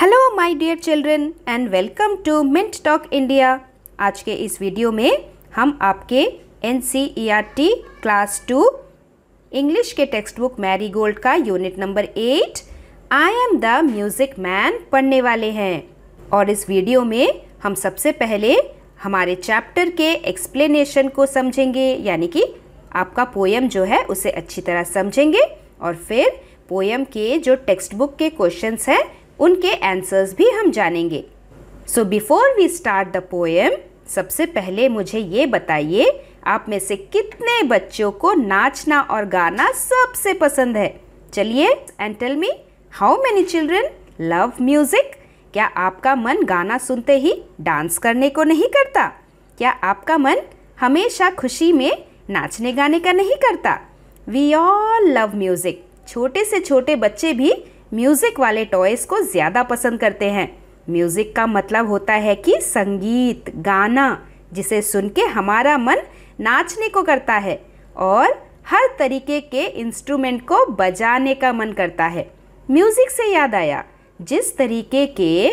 Hello my dear children and welcome to Mint Talk India आज के इस video में हम आपके एन क्लास टू इंग्लिश के टेक्स्ट बुक मैरी गोल्ड का unit number eight I am the music man पढ़ने वाले हैं और इस वीडियो में हम सबसे पहले हमारे चैप्टर के एक्सप्लेनेशन को समझेंगे यानी कि आपका पोएम जो है उसे अच्छी तरह समझेंगे और फिर पोएम के जो टेक्स्ट बुक के क्वेश्चंस हैं उनके आंसर्स भी हम जानेंगे so before we start the poem सबसे पहले मुझे ये बताइए आप में से कितने बच्चों को नाचना और गाना सबसे पसंद है चलिए and tell me how many children love music क्या आपका मन गाना सुनते ही डांस करने को नहीं करता क्या आपका मन हमेशा खुशी में नाचने गाने का नहीं करता वी ऑल लव म्यूजिक छोटे से छोटे बच्चे भी म्यूज़िक वाले टॉयज़ को ज़्यादा पसंद करते हैं म्यूज़िक का मतलब होता है कि संगीत गाना जिसे सुन के हमारा मन नाचने को करता है और हर तरीके के इंस्ट्रूमेंट को बजाने का मन करता है म्यूज़िक से याद आया जिस तरीके के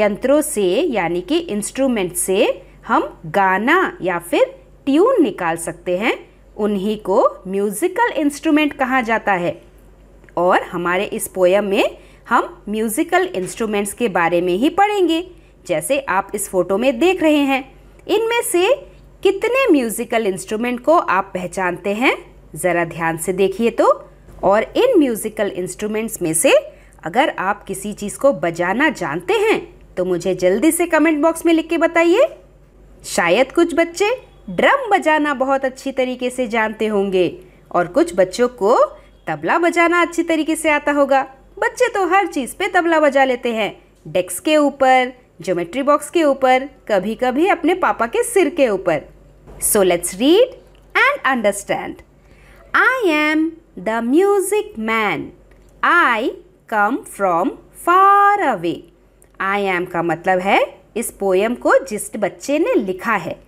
यंत्रों से यानी कि इंस्ट्रूमेंट से हम गाना या फिर ट्यून निकाल सकते हैं उन्हीं को म्यूज़िकल इंस्ट्रूमेंट कहा जाता है और हमारे इस पोयम में हम म्यूज़िकल इंस्ट्रूमेंट्स के बारे में ही पढ़ेंगे जैसे आप इस फोटो में देख रहे हैं इनमें से कितने म्यूज़िकल इंस्ट्रूमेंट को आप पहचानते हैं ज़रा ध्यान से देखिए तो और इन म्यूज़िकल इंस्ट्रूमेंट्स में से अगर आप किसी चीज़ को बजाना जानते हैं तो मुझे जल्दी से कमेंट बॉक्स में लिख के बताइए शायद कुछ बच्चे ड्रम बजाना बहुत अच्छी तरीके से जानते होंगे और कुछ बच्चों को तबला बजाना अच्छी तरीके से आता होगा बच्चे तो हर चीज़ पे तबला बजा लेते हैं डेस्क के ऊपर ज्योमेट्री बॉक्स के ऊपर कभी कभी अपने पापा के सिर के ऊपर so let's read and understand I am the music man I come from far away I am का मतलब है इस पोएम को जिस बच्चे ने लिखा है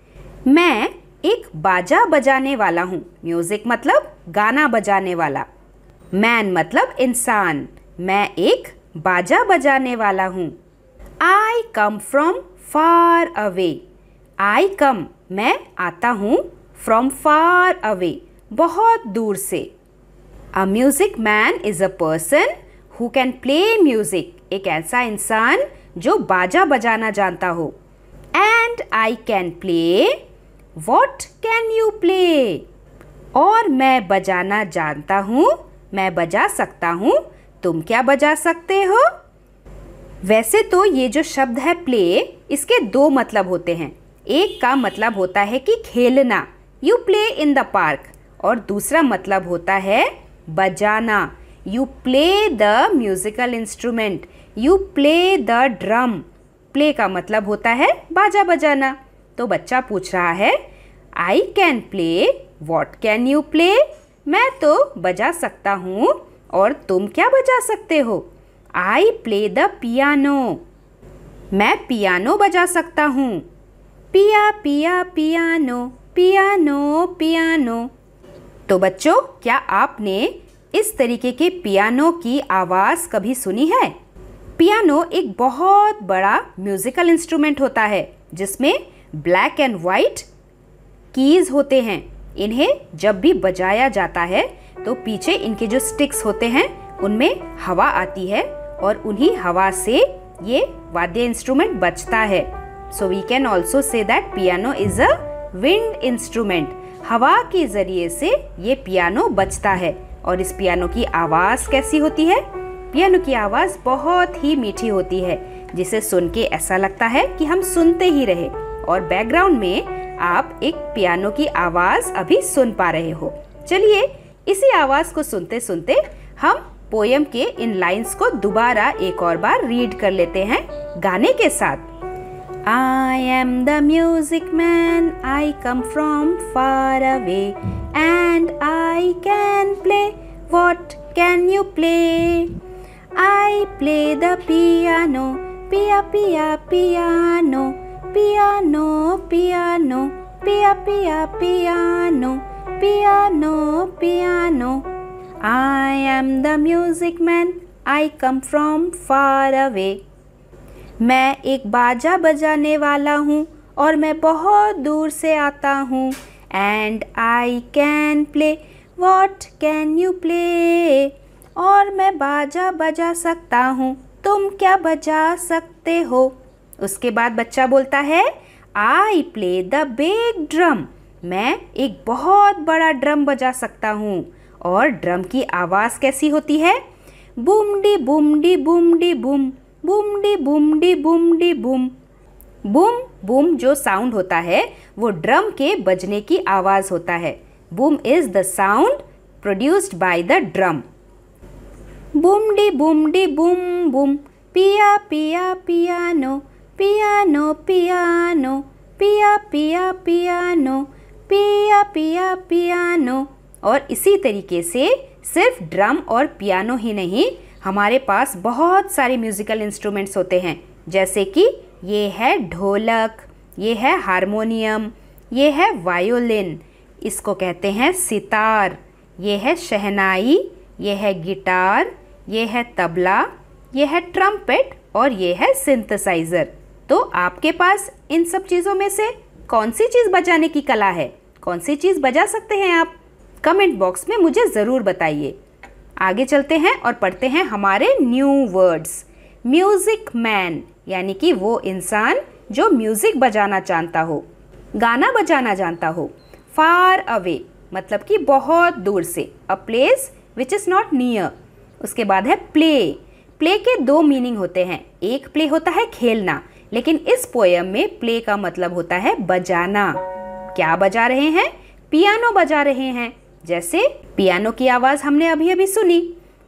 मैं एक बाजा बजाने वाला हूँ म्यूज़िक मतलब गाना बजाने वाला मैन मतलब इंसान मैं एक बाजा बजाने वाला हूँ आई कम फ्रॉम फार अवे आई कम मैं आता हूँ फ्रॉम फार अवे बहुत दूर से a music man is a person who can play music एक ऐसा इंसान जो बाजा बजाना जानता हो and I can play what can you play और मैं बजाना जानता हूँ मैं बजा सकता हूँ तुम क्या बजा सकते हो वैसे तो ये जो शब्द है प्ले इसके दो मतलब होते हैं एक का मतलब होता है कि खेलना you play in the park और दूसरा मतलब होता है बजाना you play the musical instrument you play the drum play का मतलब होता है बाजा बजाना तो बच्चा पूछ रहा है I can play what can you play मैं तो बजा सकता हूँ और तुम क्या बजा सकते हो आई प्ले द पियानो मैं पियानो बजा सकता हूँ पिया पिया पियानो पियानो पियानो तो बच्चों क्या आपने इस तरीके के पियानो की आवाज़ कभी सुनी है पियानो एक बहुत बड़ा म्यूज़िकल इंस्ट्रूमेंट होता है जिसमें ब्लैक एंड वाइट कीज़ होते हैं इन्हें जब भी बजाया जाता है तो पीछे इनके जो स्टिक्स होते हैं उनमें हवा आती है और उन्हीं हवा से ये वाद्य इंस्ट्रूमेंट बजता है so we can also say that piano is a wind instrument हवा के ज़रिए से ये पियानो बजता है और इस पियानो की आवाज़ कैसी होती है पियानो की आवाज़ बहुत ही मीठी होती है जिसे सुन के ऐसा लगता है कि हम सुनते ही रहे और बैकग्राउंड में आप एक पियानो की आवाज़ अभी सुन पा रहे हो चलिए इसी आवाज़ को सुनते सुनते हम पोएम के इन लाइंस को दोबारा एक और बार रीड कर लेते हैं गाने के साथ I am the music man I come from far away and I can play what can you play I play the piano, pia pia piano. Piano piano pia pia piano piano piano I am the music man I come from far away मैं एक बाजा बजाने वाला हूँ और मैं बहुत दूर से आता हूँ and I can play what can you play और मैं बाजा बजा सकता हूँ तुम क्या बजा सकते हो उसके बाद बच्चा बोलता है I play the big drum मैं एक बहुत बड़ा ड्रम बजा सकता हूँ और ड्रम की आवाज़ कैसी होती है बुमडी बुमडी बुमडी बुम बुमडी बुमडी बुमडी बुम बुम बुम जो साउंड होता है वो ड्रम के बजने की आवाज़ होता है boom is the sound produced by the drum boomdi boomdi boom boom पिया पिया पियानो पियानो पियानो पिया पिया पियानो पिया पिया पियानो और इसी तरीके से सिर्फ ड्रम और पियानो ही नहीं हमारे पास बहुत सारे म्यूज़िकल इंस्ट्रूमेंट्स होते हैं जैसे कि ये है ढोलक ये है हारमोनियम ये है वायोलिन इसको कहते हैं सितार ये है शहनाई ये है गिटार ये है तबला ये है ट्रम्पेट और ये है सिंथेसाइज़र तो आपके पास इन सब चीज़ों में से कौन सी चीज़ बजाने की कला है कौन सी चीज़ बजा सकते हैं आप कमेंट बॉक्स में मुझे ज़रूर बताइए आगे चलते हैं और पढ़ते हैं हमारे न्यू वर्ड्स म्यूज़िक मैन यानी कि वो इंसान जो म्यूज़िक बजाना जानता हो गाना बजाना जानता हो फार अवे मतलब कि बहुत दूर से a place which is not near उसके बाद है प्ले प्ले के दो मीनिंग होते हैं एक प्ले होता है खेलना लेकिन इस पोयम में प्ले का मतलब होता है बजाना क्या बजा रहे हैं पियानो बजा रहे हैं जैसे पियानो की आवाज़ हमने अभी अभी सुनी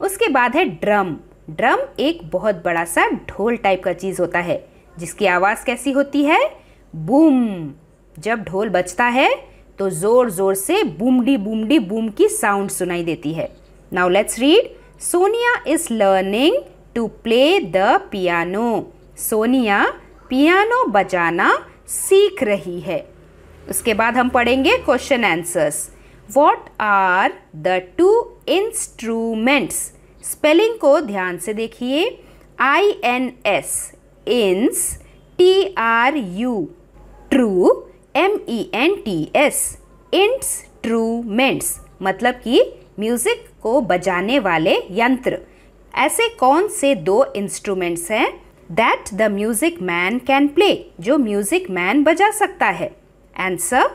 उसके बाद है ड्रम ड्रम एक बहुत बड़ा सा ढोल टाइप का चीज़ होता है जिसकी आवाज़ कैसी होती है बूम जब ढोल बजता है तो ज़ोर ज़ोर से बूमडी बूमडी बूम की साउंड सुनाई देती है now let's read Sonia is learning to play the piano Sonia piano बजाना सीख रही है उसके बाद हम पढ़ेंगे question answers what are the two instruments spelling को ध्यान से देखिए I N S ins T R U tru M E N T S instruments मतलब कि म्यूज़िक को बजाने वाले यंत्र ऐसे कौन से दो इंस्ट्रूमेंट्स हैं that the music man can play जो म्यूजिक मैन बजा सकता है आंसर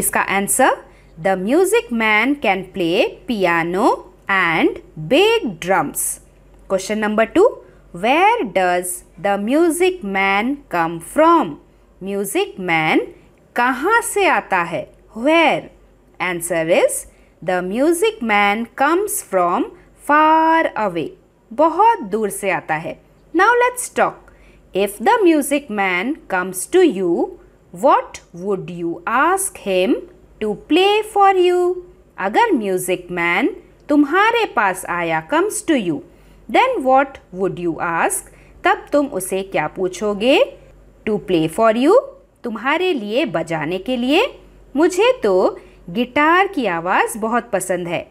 इसका answer the music man can play piano and big drums question number two where does the music man come from music man कहाँ से आता है where answer is the music man comes from far away बहुत दूर से आता है Now let's talk. If the music man comes to you, what would you ask him to play for you? अगर म्यूजिक मैन तुम्हारे पास आया comes to you then what would you ask तब तुम उसे क्या पूछोगे टू प्ले फॉर यू तुम्हारे लिए बजाने के लिए मुझे तो गिटार की आवाज़ बहुत पसंद है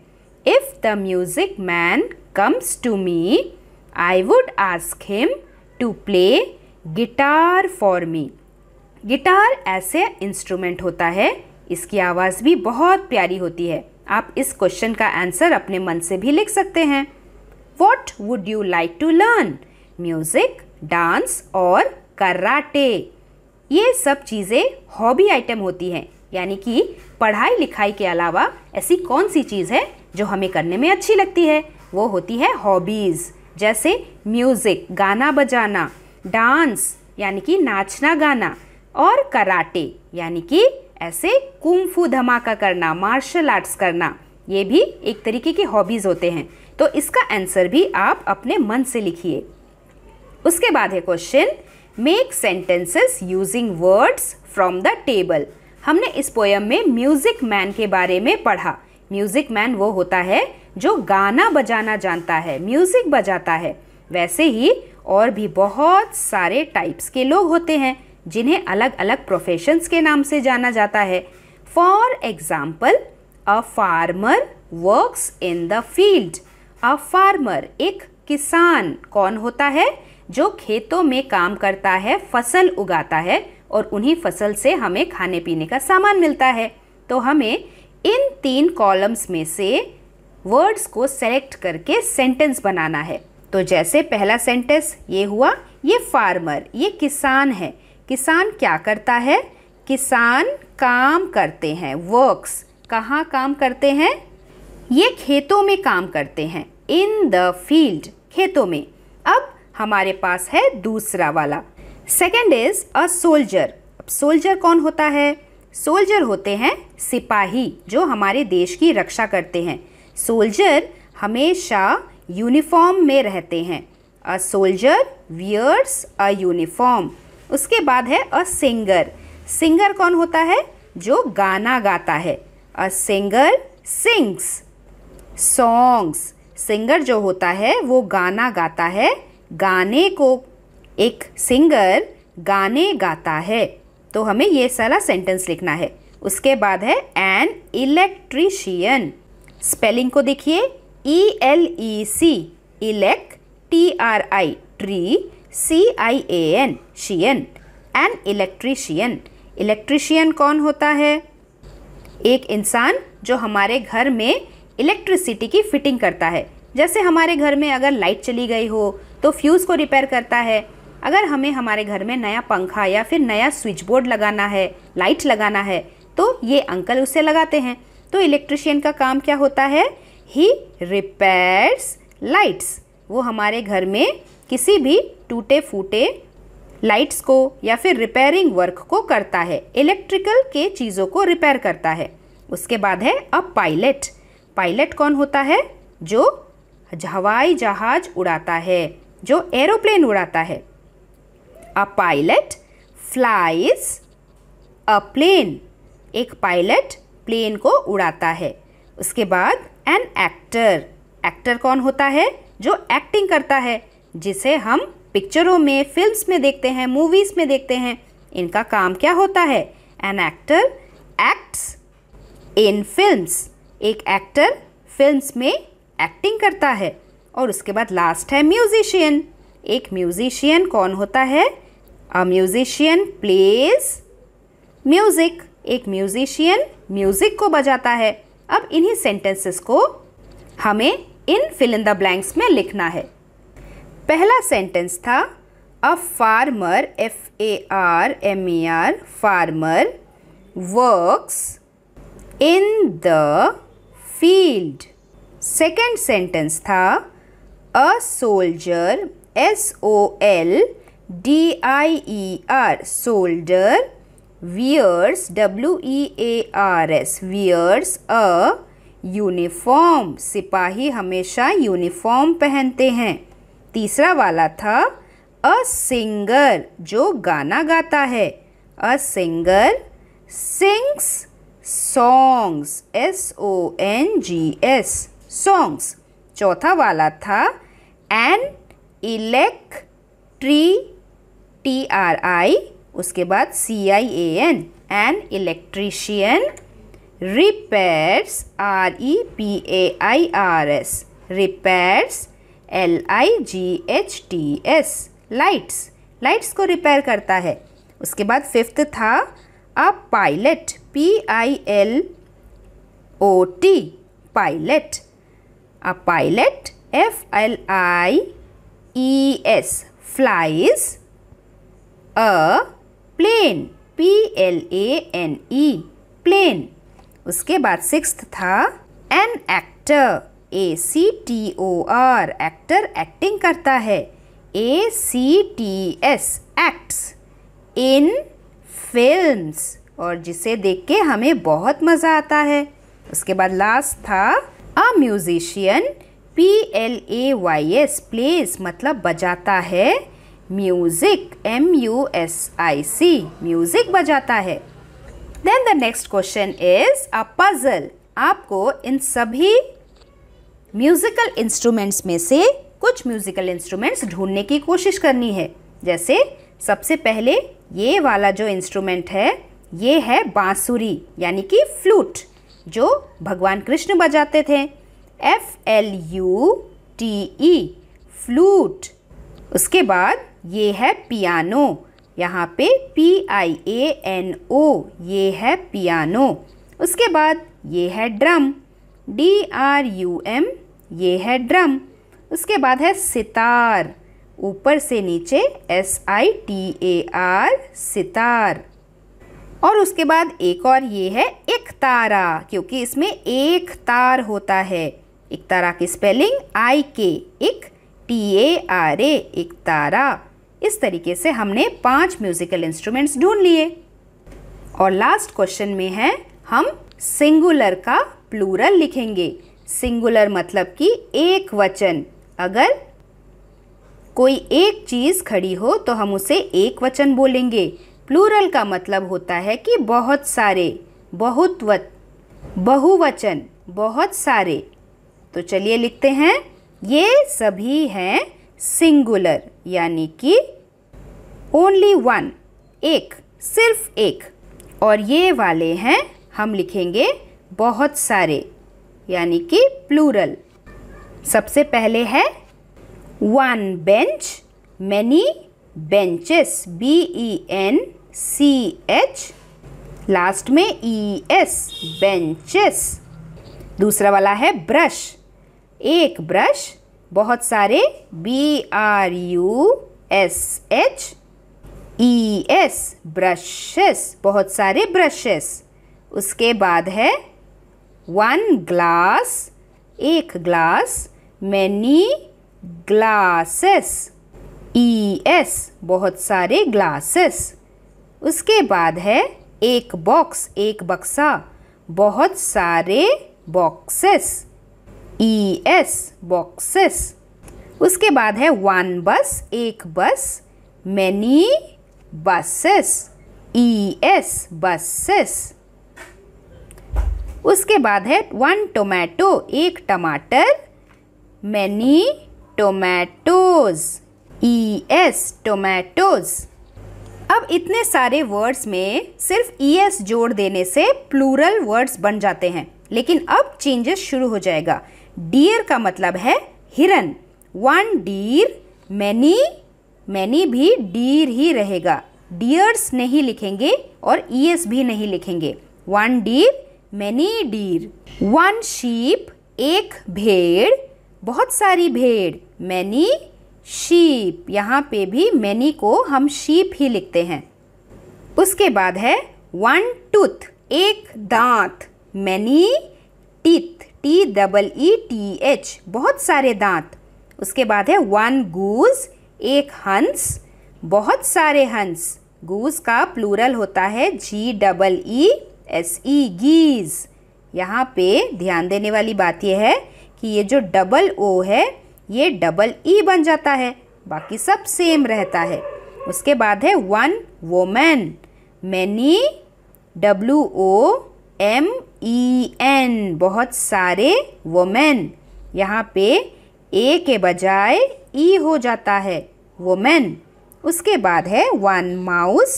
if the music man comes to me I would ask him to play guitar for me. Guitar ऐसे इंस्ट्रूमेंट होता है इसकी आवाज़ भी बहुत प्यारी होती है आप इस क्वेश्चन का आंसर अपने मन से भी लिख सकते हैं what would you like to learn music dance और कराटे ये सब चीज़ें हॉबी आइटम होती हैं यानी कि पढ़ाई लिखाई के अलावा ऐसी कौन सी चीज़ है जो हमें करने में अच्छी लगती है वो होती है हॉबीज़ जैसे म्यूज़िक गाना बजाना डांस यानी कि नाचना गाना और कराटे यानी कि ऐसे कुंफू धमाका करना मार्शल आर्ट्स करना ये भी एक तरीके की हॉबीज़ होते हैं तो इसका आंसर भी आप अपने मन से लिखिए उसके बाद है question make sentences using words from the table हमने इस पोयम में म्यूज़िक मैन के बारे में पढ़ा म्यूज़िक मैन वो होता है जो गाना बजाना जानता है म्यूज़िक बजाता है वैसे ही और भी बहुत सारे टाइप्स के लोग होते हैं जिन्हें अलग अलग प्रोफेशंस के नाम से जाना जाता है for example a farmer works in the field a farmer एक किसान कौन होता है जो खेतों में काम करता है फसल उगाता है और उन्हीं फसल से हमें खाने पीने का सामान मिलता है तो हमें इन तीन कॉलम्स में से वर्ड्स को सेलेक्ट करके सेंटेंस बनाना है तो जैसे पहला सेंटेंस ये हुआ ये फार्मर ये किसान है किसान क्या करता है किसान काम करते हैं वर्क्स कहाँ काम करते हैं ये खेतों में काम करते हैं इन द फील्ड खेतों में अब हमारे पास है दूसरा वाला सेकेंड इज अ सोल्जर अब सोल्जर कौन होता है सोल्जर होते हैं सिपाही जो हमारे देश की रक्षा करते हैं सोल्जर हमेशा यूनिफॉर्म में रहते हैं a soldier wears a uniform उसके बाद है अ सिंगर सिंगर कौन होता है जो गाना गाता है a singer sings songs singer जो होता है वो गाना गाता है गाने को एक सिंगर गाने गाता है तो हमें ये सारा सेंटेंस लिखना है उसके बाद है एन इलेक्ट्रिशियन स्पेलिंग को देखिए E L E C elec T R I tri C I A N N N electrician electrician कौन होता है एक इंसान जो हमारे घर में इलेक्ट्रिसिटी की फिटिंग करता है जैसे हमारे घर में अगर लाइट चली गई हो तो फ्यूज़ को रिपेयर करता है अगर हमें हमारे घर में नया पंखा या फिर नया स्विच बोर्ड लगाना है लाइट लगाना है तो ये अंकल उसे लगाते हैं तो इलेक्ट्रिशियन का काम क्या होता है ही रिपेयर्स लाइट्स वो हमारे घर में किसी भी टूटे फूटे लाइट्स को या फिर रिपेयरिंग वर्क को करता है इलेक्ट्रिकल के चीज़ों को रिपेयर करता है उसके बाद है अ पायलट पायलट कौन होता है जो हवाई जहाज उड़ाता है जो एरोप्लेन उड़ाता है a pilot flies a plane एक पायलट प्लेन को उड़ाता है उसके बाद एन एक्टर एक्टर कौन होता है जो एक्टिंग करता है जिसे हम पिक्चरों में फिल्म्स में देखते हैं मूवीज़ में देखते हैं इनका काम क्या होता है an actor acts in films एक एक्टर फिल्म्स में एक्टिंग करता है और उसके बाद लास्ट है म्यूजिशियन एक म्यूजिशियन कौन होता है अ म्यूजिशियन प्लेज म्यूज़िक एक म्यूजिशियन म्यूजिक को बजाता है अब इन्हीं सेंटेंसेस को हमें इन फिल इन द ब्लैंक्स में लिखना है पहला सेंटेंस था a farmer F A R M A R farmer works in the field second sentence था a soldier S O L D I E R soldier wears w e a r s wears a uniform सिपाही हमेशा uniform पहनते हैं तीसरा वाला था a singer जो गाना गाता है a singer sings songs S O N G S songs चौथा वाला था an electri T R I उसके बाद C I A N N electrician repairs R E P A I R S repairs L I G H T S lights lights को repair करता है उसके बाद फिफ्थ था a pilot P I L O T pilot a pilot F L I E S flies a plane P L A N E plane उसके बाद six था an actor A C T O R actor acting करता है A C T S acts in films और जिसे देख के हमें बहुत मज़ा आता है उसके बाद लास्ट था a musician P L A Y S plays मतलब बजाता है music M U S I C music बजाता है then the next question is a puzzle आपको इन सभी म्यूज़िकल इंस्ट्रूमेंट्स में से कुछ म्यूज़िकल इंस्ट्रूमेंट्स ढूंढने की कोशिश करनी है जैसे सबसे पहले ये वाला जो इंस्ट्रूमेंट है ये है बांसुरी यानी कि फ्लूट जो भगवान कृष्ण बजाते थे F L U T E flute उसके बाद ये है पियानो यहाँ पे P I A N O ये है पियानो उसके बाद ये है drum D R U M ये है ड्रम उसके बाद है सितार ऊपर से नीचे S I T A R sitar और उसके बाद एक और ये है एक तारा क्योंकि इसमें एक तार होता है एक तारा की स्पेलिंग आई के एक टी ए आर ए एक तारा इस तरीके से हमने पांच म्यूजिकल इंस्ट्रूमेंट्स ढूंढ लिए और लास्ट क्वेश्चन में है हम सिंगुलर का प्लूरल लिखेंगे सिंगुलर मतलब कि एक वचन अगर कोई एक चीज़ खड़ी हो तो हम उसे एक वचन बोलेंगे प्लूरल का मतलब होता है कि बहुत सारे बहुत व बहुवचन बहुत सारे तो चलिए लिखते हैं ये सभी हैं सिंगुलर यानी कि ओनली वन एक सिर्फ एक और ये वाले हैं हम लिखेंगे बहुत सारे यानी कि प्लूरल सबसे पहले है one bench many benches B E N C H last में ई एस बेंचेस दूसरा वाला है ब्रश एक ब्रश बहुत सारे B R U S H E S brushes बहुत सारे ब्रशेस उसके बाद है वन ग्लास एक glass many glasses E S बहुत सारे ग्लासेस उसके बाद है एक बॉक्स एक बक्सा बहुत सारे बॉक्सेस ई एस बॉक्सेस उसके बाद है वन बस एक bus many buses E S buses उसके बाद है वन टोमेटो एक टमाटर many tomatoes E S tomatoes अब इतने सारे वर्ड्स में सिर्फ ई e एस जोड़ देने से प्लूरल वर्ड्स बन जाते हैं लेकिन अब चेंजेस शुरू हो जाएगा डियर का मतलब है हिरन वन डीर मैनी मैनी भी डीर ही रहेगा डियर्स नहीं लिखेंगे और ईएस भी नहीं लिखेंगे one deer many deer one sheep एक भेड़ बहुत सारी भेड़ मैनी शीप यहाँ पे भी मैनी को हम शीप ही लिखते हैं उसके बाद है वन टूथ एक दांत many teeth T double E T H बहुत सारे दांत उसके बाद है वन गूज एक हंस बहुत सारे हंस गूज का प्लूरल होता है जी डबल ई एस ई गीज यहाँ पे ध्यान देने वाली बात यह है कि ये जो डबल ओ है ये डबल ई e बन जाता है बाकी सब सेम रहता है उसके बाद है one women many W O M E N बहुत सारे वोमेन यहाँ पे ए के बजाय ई e हो जाता है वोमेन उसके बाद है one mouse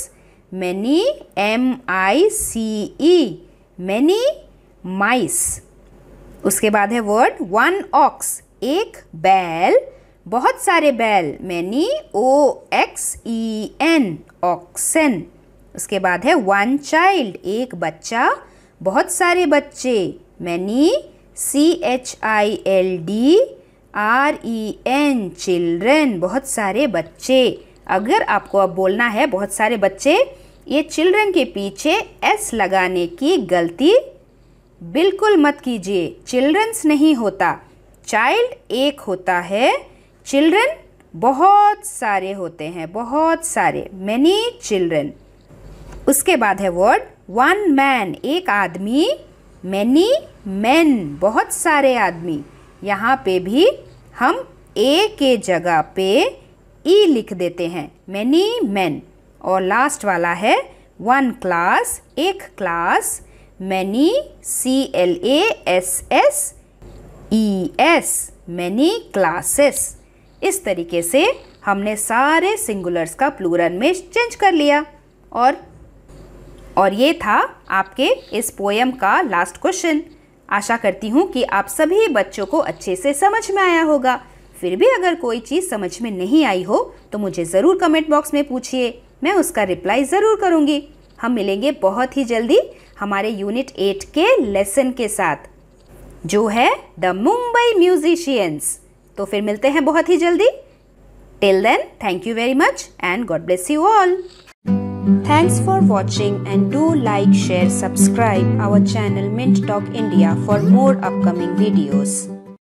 many M I C E many mice उसके बाद है वर्ड वन ऑक्स एक बैल बहुत सारे बैल many O X E N oxen उसके बाद है वन चाइल्ड एक बच्चा बहुत सारे बच्चे many C H I L D R E N children बहुत सारे बच्चे अगर आपको अब बोलना है बहुत सारे बच्चे ये चिल्ड्रेन के पीछे एस लगाने की गलती बिल्कुल मत कीजिए चिल्ड्रंस नहीं होता चाइल्ड एक होता है चिल्ड्रन बहुत सारे होते हैं बहुत सारे मैनी चिल्ड्रन उसके बाद है वर्ड वन मैन एक आदमी मैनी मैन बहुत सारे आदमी यहाँ पे भी हम ए के जगह पे ई e लिख देते हैं मैनी मैन और लास्ट वाला है वन क्लास एक class many C L A S S E S many classes इस तरीके से हमने सारे सिंगुलर्स का प्लूरल में चेंज कर लिया और और ये था आपके इस पोएम का लास्ट क्वेश्चन आशा करती हूँ कि आप सभी बच्चों को अच्छे से समझ में आया होगा फिर भी अगर कोई चीज़ समझ में नहीं आई हो तो मुझे ज़रूर कमेंट बॉक्स में पूछिए मैं उसका रिप्लाई ज़रूर करूँगी हम मिलेंगे बहुत ही जल्दी हमारे यूनिट एट के लेसन के साथ जो है द मुंबई म्यूजिशियंस तो फिर मिलते हैं बहुत ही जल्दी till then thank you very much and God bless you all Thanks for watching and do like, share, subscribe our channel Mint Talk India for more upcoming videos.